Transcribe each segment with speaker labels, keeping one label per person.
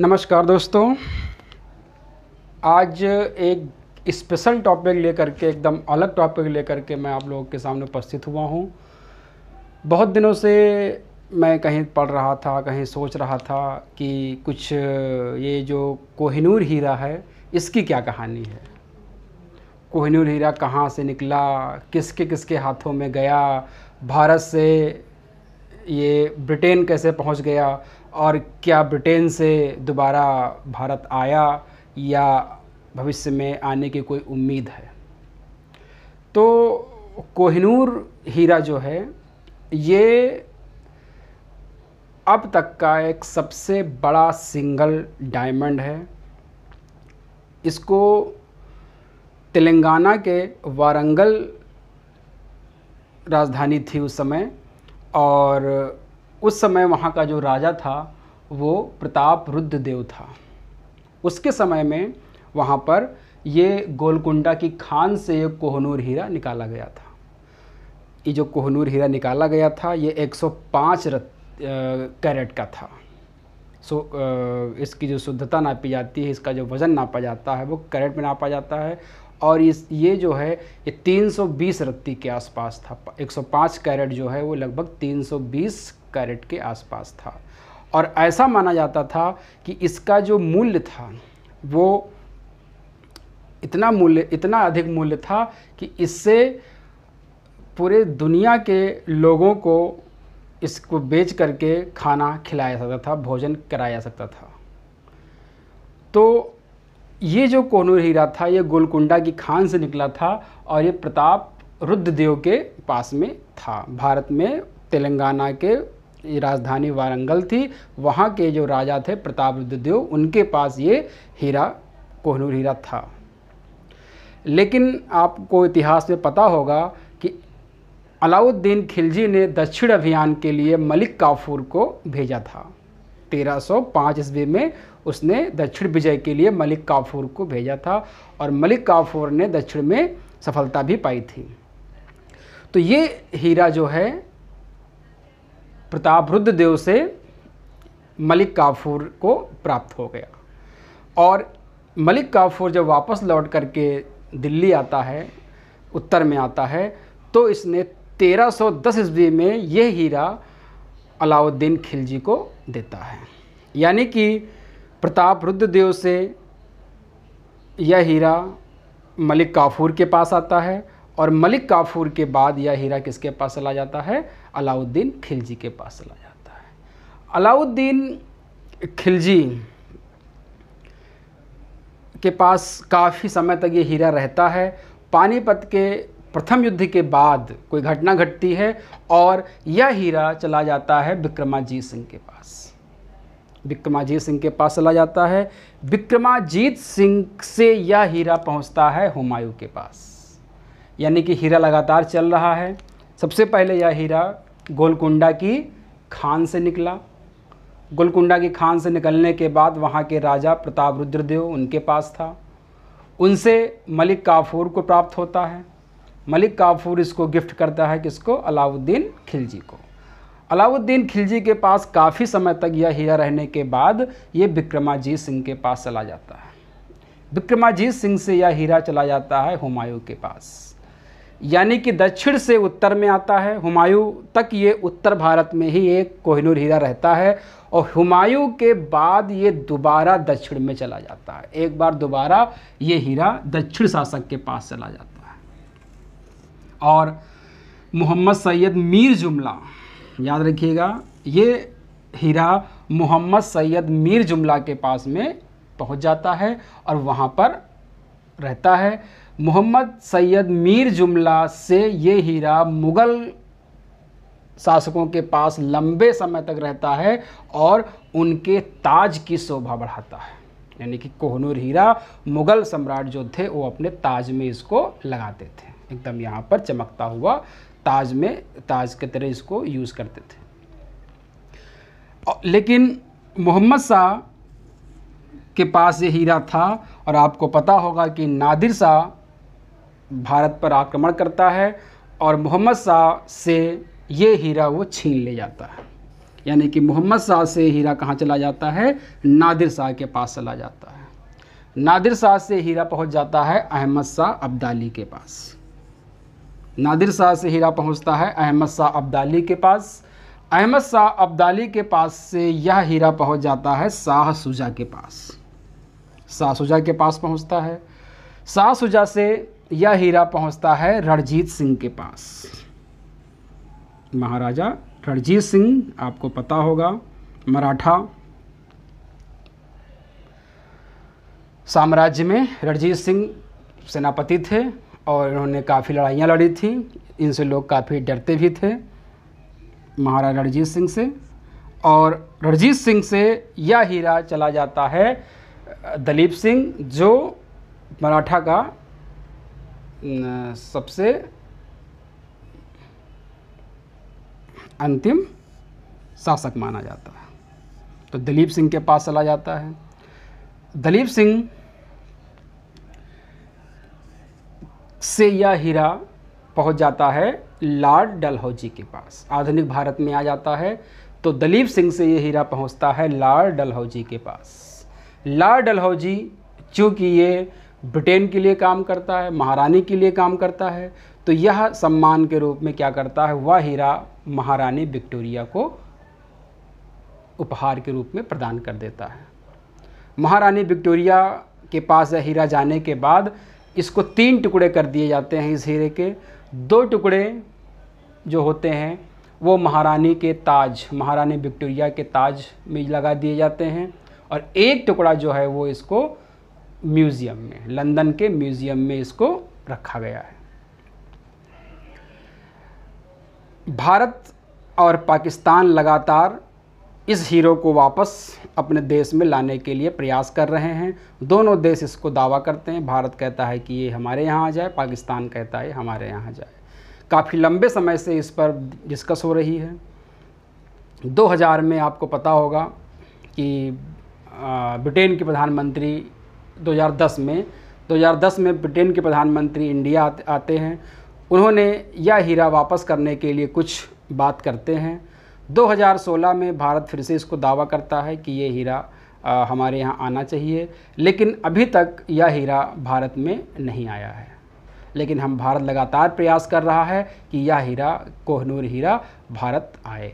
Speaker 1: नमस्कार दोस्तों आज एक स्पेशल टॉपिक लेकर के एकदम अलग टॉपिक लेकर के मैं आप लोगों के सामने उपस्थित हुआ हूँ बहुत दिनों से मैं कहीं पढ़ रहा था कहीं सोच रहा था कि कुछ ये जो कोहिनूर हीरा है इसकी क्या कहानी है कोहिनूर हीरा कहाँ से निकला किसके किसके हाथों में गया भारत से ये ब्रिटेन कैसे पहुंच गया और क्या ब्रिटेन से दोबारा भारत आया या भविष्य में आने की कोई उम्मीद है तो कोहिनूर हीरा जो है ये अब तक का एक सबसे बड़ा सिंगल डायमंड है इसको तेलंगाना के वारंगल राजधानी थी उस समय और उस समय वहाँ का जो राजा था वो प्रताप रुद्रदेव था उसके समय में वहाँ पर ये गोलकुंडा की खान से ये कोहनूर हीरा निकाला गया था ये जो कोहनूर हीरा निकाला गया था ये 105 रत कैरेट का था सो इसकी जो शुद्धता नापी जाती है इसका जो वज़न नापा जाता है वो कैरेट में नापा जाता है और इस ये जो है ये 320 रत्ती के आसपास था 105 कैरेट जो है वो लगभग 320 कैरेट के आसपास था और ऐसा माना जाता था कि इसका जो मूल्य था वो इतना मूल्य इतना अधिक मूल्य था कि इससे पूरे दुनिया के लोगों को इसको बेच करके खाना खिलाया जा सकता था भोजन कराया जा सकता था तो ये जो कोनूर हीरा था ये गोलकुंडा की खान से निकला था और ये प्रताप रुद्रदेव के पास में था भारत में तेलंगाना के राजधानी वारंगल थी वहाँ के जो राजा थे प्रताप रुद्रदेव उनके पास ये हीरा कोहनूर हीरा था लेकिन आपको इतिहास में पता होगा कि अलाउद्दीन खिलजी ने दक्षिण अभियान के लिए मलिक काफूर को भेजा था 1305 ईस्वी में उसने दक्षिण विजय के लिए मलिक काफूर को भेजा था और मलिक काफूर ने दक्षिण में सफलता भी पाई थी तो ये हीरा जो है प्रताप रुद्र देव से मलिक काफूर को प्राप्त हो गया और मलिक काफूर जब वापस लौट करके दिल्ली आता है उत्तर में आता है तो इसने 1310 सौ ईस्वी में यह हीरा अलाउद्दीन खिलजी को देता है यानी कि प्रताप रुद्रदेव से यह हीरा मलिक काफूर के पास आता है और मलिक काफूर के बाद यह हीरा किसके पास चला जाता है अलाउद्दीन खिलजी के पास चला जाता है अलाउद्दीन खिलजी के पास काफ़ी समय तक ये हीरा रहता है पानीपत के प्रथम युद्ध के बाद कोई घटना घटती है और यह हीरा चला जाता है विक्रमाजीत सिंह के पास विक्रमाजीत सिंह के पास चला जाता है विक्रमाजीत सिंह से यह हीरा पहुंचता है हुमायूं के पास यानी कि हीरा लगातार चल रहा है सबसे पहले यह हीरा गोलकुंडा की खान से निकला गोलकुंडा की खान से निकलने के बाद वहाँ के राजा प्रताप रुद्रदेव उनके पास था उनसे मलिक काफूर को प्राप्त होता है मलिक काफूर इसको गिफ्ट करता है किसको अलाउद्दीन खिलजी को अलाउद्दीन खिलजी के पास काफ़ी समय तक यह हीरा रहने के बाद ये विक्रमाजीत सिंह के पास चला जाता है विक्रमाजीत सिंह से यह हीरा चला जाता है हुमायूं के पास यानी कि दक्षिण से उत्तर में आता है हुमायूं तक ये उत्तर भारत में ही एक कोहिनूर हीरा रहता है और हुमायूं के बाद ये दोबारा दक्षिण में चला जाता है एक बार दोबारा ये हीरा दक्षिण शासक के पास चला जाता है और मोहम्मद सैयद मीर जुमला याद रखिएगा ये हीरा मोहम्मद सैयद मीर जुमला के पास में पहुंच जाता है और वहाँ पर रहता है मोहम्मद सैयद मीर जुमला से ये हीरा मुग़ल शासकों के पास लंबे समय तक रहता है और उनके ताज की शोभा बढ़ाता है यानी कि कोहनूर हीरा मुग़ल सम्राट जो थे वो अपने ताज में इसको लगाते थे एकदम यहाँ पर चमकता हुआ ताज में ताज के तरह इसको यूज़ करते थे लेकिन मोहम्मद शाह के पास ये हीरा था और आपको पता होगा कि नादिर शाह भारत पर आक्रमण करता है और मोहम्मद शाह से ये हीरा वो छीन ले जाता है यानी कि मोहम्मद शाह से हीरा कहाँ चला जाता है नादिर शाह के पास चला जाता है नादिर शाह से हीरा पहुंच जाता है अहमद शाह अब्दाली के पास नादिर शाह से हीरा पहुंचता है अहमद शाह अब्दाली के पास अहमद शाह अब्दाली के पास से यह हीरा पहुंच जाता है शाह सुजा के पास शाह सुजा के पास पहुंचता है शाह सुजा से यह हीरा पहुंचता है रणजीत सिंह के पास महाराजा रणजीत सिंह आपको पता होगा मराठा साम्राज्य में रणजीत सिंह सेनापति थे और इन्होंने काफ़ी लड़ाइयाँ लड़ी थी इनसे लोग काफ़ी डरते भी थे महाराजा रणजीत सिंह से और रणजीत सिंह से यह हीरा चला जाता है दलीप सिंह जो मराठा का सबसे अंतिम शासक माना जाता है तो दिलीप सिंह के पास चला जाता है दिलीप सिंह से यह हीरा पहुंच जाता है लॉर्ड डलहौजी के पास आधुनिक भारत में आ जाता है तो दलीप सिंह से यह हीरा पहुंचता है लॉर्ड डलहौजी के पास लॉर्ड डलहौजी चूँकि ये ब्रिटेन के लिए काम करता है महारानी के लिए काम करता है तो यह सम्मान के रूप में क्या करता है वह हीरा महारानी विक्टोरिया को उपहार के रूप में प्रदान कर देता है महारानी विक्टोरिया के पास हीरा जाने के बाद इसको तीन टुकड़े कर दिए जाते हैं इस हीरे के दो टुकड़े जो होते हैं वो महारानी के ताज महारानी विक्टोरिया के ताज में लगा दिए जाते हैं और एक टुकड़ा जो है वो इसको म्यूज़ियम में लंदन के म्यूज़ियम में इसको रखा गया है भारत और पाकिस्तान लगातार इस हीरो को वापस अपने देश में लाने के लिए प्रयास कर रहे हैं दोनों देश इसको दावा करते हैं भारत कहता है कि ये हमारे यहाँ आ जाए पाकिस्तान कहता है हमारे यहाँ आ जाए काफ़ी लंबे समय से इस पर डिस्कस हो रही है 2000 में आपको पता होगा कि ब्रिटेन के प्रधानमंत्री 2010 में 2010 में ब्रिटेन के प्रधानमंत्री इंडिया आते हैं उन्होंने यह हीरा वापस करने के लिए कुछ बात करते हैं 2016 में भारत फिर से इसको दावा करता है कि ये हीरा आ, हमारे यहाँ आना चाहिए लेकिन अभी तक यह हीरा भारत में नहीं आया है लेकिन हम भारत लगातार प्रयास कर रहा है कि यह हीरा कोहनूर हीरा भारत आए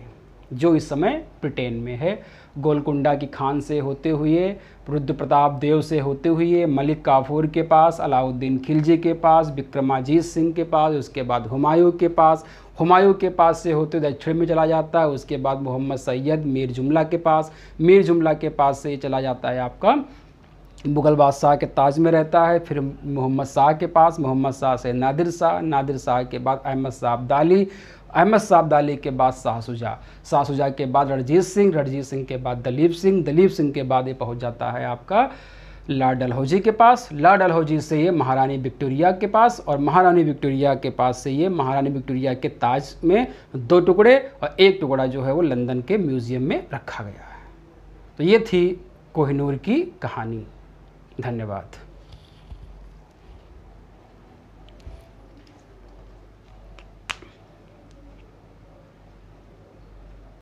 Speaker 1: जो इस समय ब्रिटेन में है गोलकुंडा की खान से होते हुए रुद्र प्रताप देव से होते हुए मलिक काफूर के पास अलाउद्दीन खिलजी के पास विक्रमाजीत सिंह के पास उसके बाद हुमायूं के पास हुमायूं के पास से होते हुए दक्षिण में चला जाता है उसके बाद मोहम्मद सैयद मीर जुमला के पास मीर जुमला के पास से चला जाता है आपका मुगल बादशाह के ताज में रहता है फिर मोहम्मद शाह के पास मोहम्मद शाह से नादिर शाह नादिर शाह के बाद अहमद शाह अब्दाली अहमद साहब दाली के बाद शाहसुजा शाहसुजा के बाद रणजीत सिंह रणजीत सिंह के बाद दलीप सिंह दलीप सिंह के बाद ये पहुँच जाता है आपका ला डलहौजी के पास लाड डलहौजी से ये महारानी विक्टोरिया के पास और महारानी विक्टोरिया के पास से ये महारानी विक्टोरिया के ताज में दो टुकड़े और एक टुकड़ा जो है वो लंदन के म्यूज़ियम में रखा गया है तो ये थी कोहिनूर की कहानी धन्यवाद